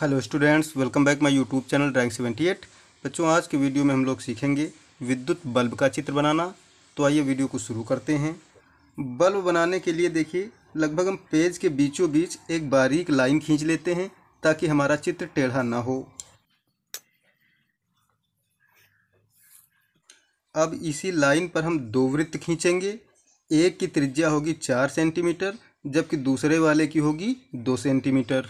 hello students welcome back my YouTube channel drawing seventy eight बच्चों आज के video में हम लोग सीखेंगे विद्युत बल्ब का चित्र बनाना तो आइए वीडियो को शुरू करते हैं बल्ब बनाने के लिए देखिए लगभग हम पेज के बीचों बीच एक बारीक लाइन खींच लेते हैं ताकि हमारा चित्र टेढ़ा ना हो अब इसी लाइन पर हम दो वृत्त खींचेंगे एक की त्रिज्या होगी चार सेंटीमीटर जबकि दूसरे वाले की होगी दो सेंटीमीटर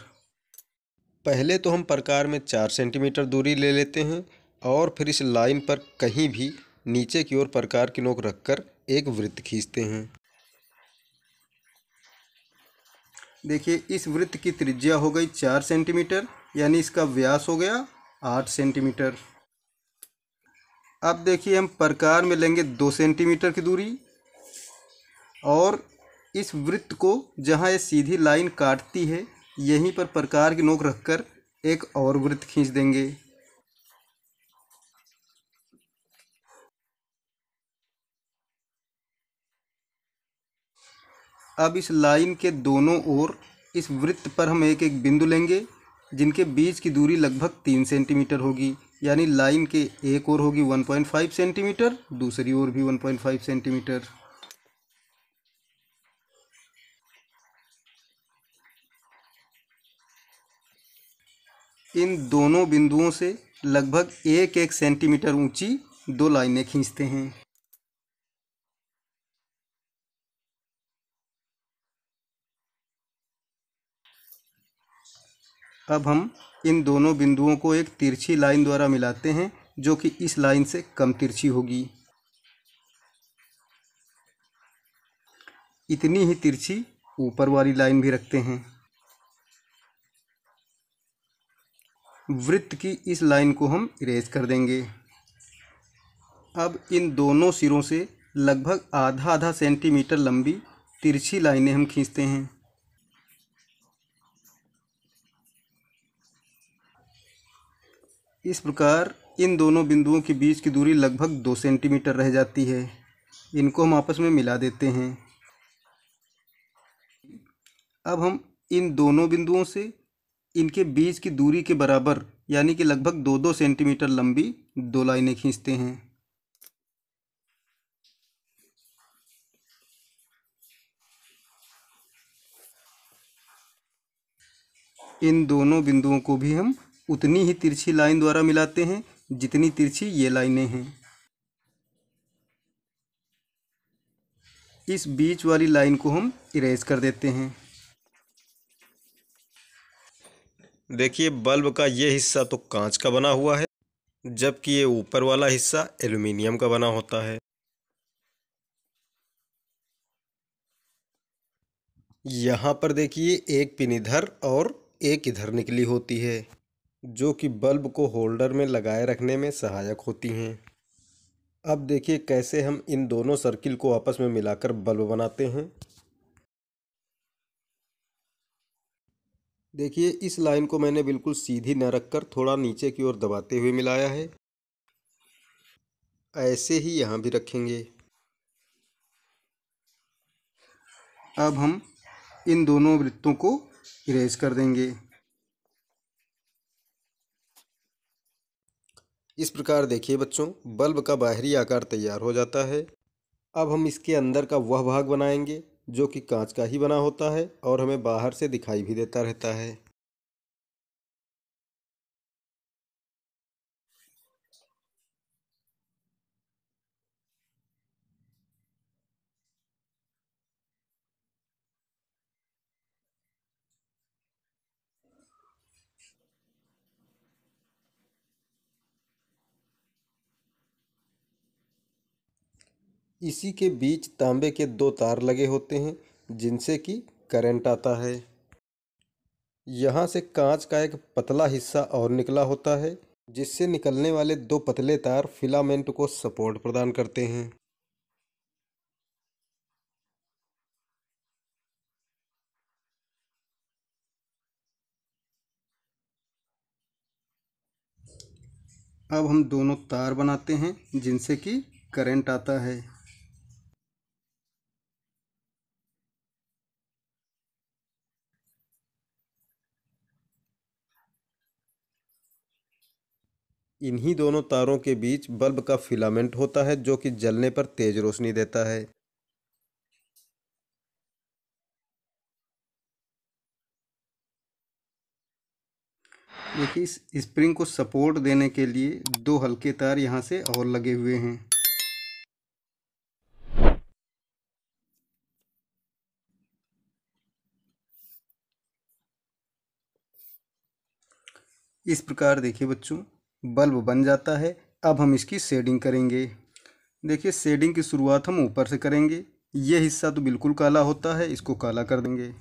पहले तो हम प्रकार में चार सेंटीमीटर दूरी ले लेते हैं और फिर इस लाइन पर कहीं भी नीचे की ओर प्रकार की नोक रखकर एक वृत्त खींचते हैं देखिए इस वृत्त की त्रिज्या हो गई चार सेंटीमीटर यानी इसका व्यास हो गया आठ सेंटीमीटर अब देखिए हम प्रकार में लेंगे दो सेंटीमीटर की दूरी और इस वृत्त को जहाँ ये सीधी लाइन काटती है यहीं पर प्रकार की नोक रखकर एक और वृत्त खींच देंगे अब इस लाइन के दोनों ओर इस वृत्त पर हम एक एक बिंदु लेंगे जिनके बीच की दूरी लगभग तीन सेंटीमीटर होगी यानी लाइन के एक ओर होगी 1.5 सेंटीमीटर दूसरी ओर भी 1.5 सेंटीमीटर इन दोनों बिंदुओं से लगभग एक एक सेंटीमीटर ऊंची दो लाइनें खींचते हैं अब हम इन दोनों बिंदुओं को एक तिरछी लाइन द्वारा मिलाते हैं जो कि इस लाइन से कम तिरछी होगी इतनी ही तिरछी ऊपर वाली लाइन भी रखते हैं वृत्त की इस लाइन को हम इरेज कर देंगे अब इन दोनों सिरों से लगभग आधा आधा सेंटीमीटर लंबी तिरछी लाइनें हम खींचते हैं इस प्रकार इन दोनों बिंदुओं के बीच की दूरी लगभग दो सेंटीमीटर रह जाती है इनको हम आपस में मिला देते हैं अब हम इन दोनों बिंदुओं से इनके बीज की दूरी के बराबर यानी कि लगभग दो दो सेंटीमीटर लंबी दो लाइनें खींचते हैं इन दोनों बिंदुओं को भी हम उतनी ही तिरछी लाइन द्वारा मिलाते हैं जितनी तिरछी ये लाइनें हैं इस बीच वाली लाइन को हम इरेज कर देते हैं देखिए बल्ब का ये हिस्सा तो कांच का बना हुआ है जबकि ये ऊपर वाला हिस्सा एल्यूमिनियम का बना होता है यहाँ पर देखिए एक पिन इधर और एक इधर निकली होती है जो कि बल्ब को होल्डर में लगाए रखने में सहायक होती हैं अब देखिए कैसे हम इन दोनों सर्किल को आपस में मिलाकर बल्ब बनाते हैं देखिए इस लाइन को मैंने बिल्कुल सीधी न रखकर थोड़ा नीचे की ओर दबाते हुए मिलाया है ऐसे ही यहाँ भी रखेंगे अब हम इन दोनों वृत्तों को इरेज कर देंगे इस प्रकार देखिए बच्चों बल्ब का बाहरी आकार तैयार हो जाता है अब हम इसके अंदर का वह भाग बनाएंगे जो कि कांच का ही बना होता है और हमें बाहर से दिखाई भी देता रहता है इसी के बीच तांबे के दो तार लगे होते हैं जिनसे कि करंट आता है यहाँ से कांच का एक पतला हिस्सा और निकला होता है जिससे निकलने वाले दो पतले तार फिलामेंट को सपोर्ट प्रदान करते हैं अब हम दोनों तार बनाते हैं जिनसे कि करंट आता है इन्हीं दोनों तारों के बीच बल्ब का फिलामेंट होता है जो कि जलने पर तेज रोशनी देता है देखिए इस स्प्रिंग को सपोर्ट देने के लिए दो हल्के तार यहां से और लगे हुए हैं इस प्रकार देखिए बच्चों बल्ब बन जाता है अब हम इसकी शेडिंग करेंगे देखिए शेडिंग की शुरुआत हम ऊपर से करेंगे ये हिस्सा तो बिल्कुल काला होता है इसको काला कर देंगे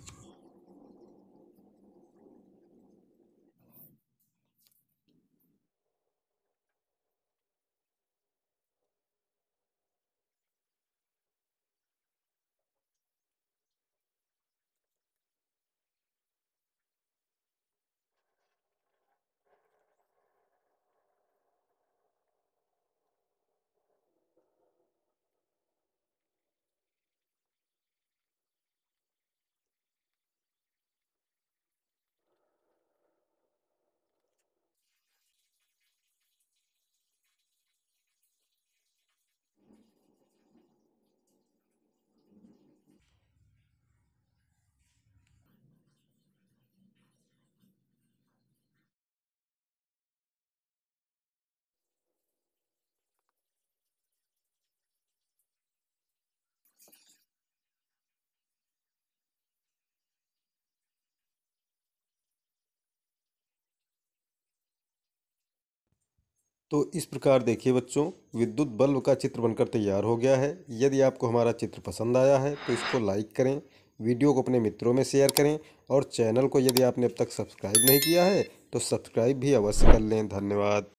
तो इस प्रकार देखिए बच्चों विद्युत बल्ब का चित्र बनकर तैयार हो गया है यदि आपको हमारा चित्र पसंद आया है तो इसको लाइक करें वीडियो को अपने मित्रों में शेयर करें और चैनल को यदि आपने अब तक सब्सक्राइब नहीं किया है तो सब्सक्राइब भी अवश्य कर लें धन्यवाद